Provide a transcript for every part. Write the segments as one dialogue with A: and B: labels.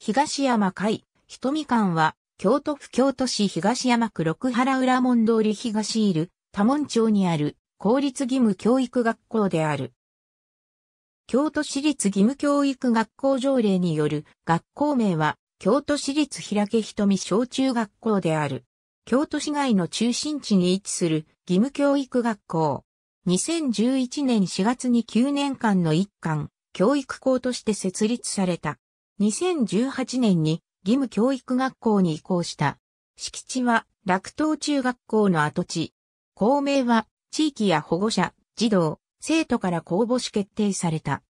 A: 東山会、瞳館は、京都府京都市東山区六原浦門通り東いる、多門町にある、公立義務教育学校である。京都市立義務教育学校条例による学校名は、京都市立平家瞳小中学校である。京都市街の中心地に位置する義務教育学校。2011年4月に9年間の一貫、教育校として設立された。2018年に義務教育学校に移行した。敷地は楽東中学校の跡地。校名は地域や保護者、児童、生徒から公募し決定された。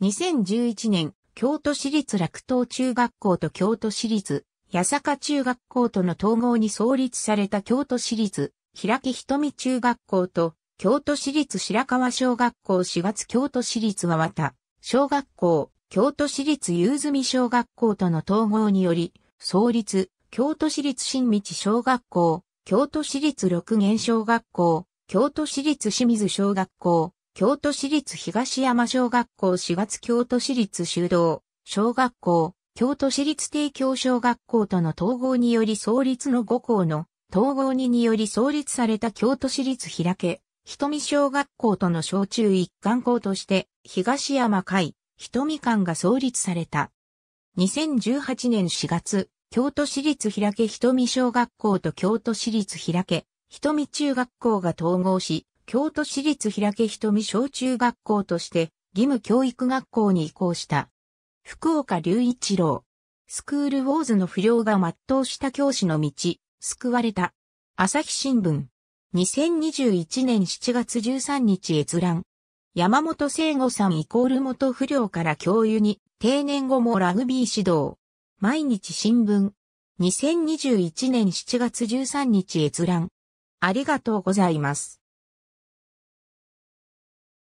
A: 2011年、京都市立楽東中学校と京都市立八坂中学校との統合に創立された京都市立平木瞳中学校と京都市立白川小学校4月京都市立はまた小学校、京都市立夕み小学校との統合により、創立、京都市立新道小学校、京都市立六元小学校、京都市立清水小学校、京都市立東山小学校4月京都市立修道、小学校、京都市立帝京小学校との統合により創立の5校の統合ににより創立された京都市立開け、瞳小学校との小中一貫校として東山会、瞳館が創立された。2018年4月、京都市立平家瞳小学校と京都市立平家、瞳中学校が統合し、京都市立平家瞳小中学校として義務教育学校に移行した。福岡隆一郎。スクールウォーズの不良が全うした教師の道、救われた。朝日新聞。2021年7月13日閲覧。山本聖吾さんイコール元不良から教諭に、定年後もラグビー指導。毎日新聞。2021年7月13日閲覧。ありがとうございます。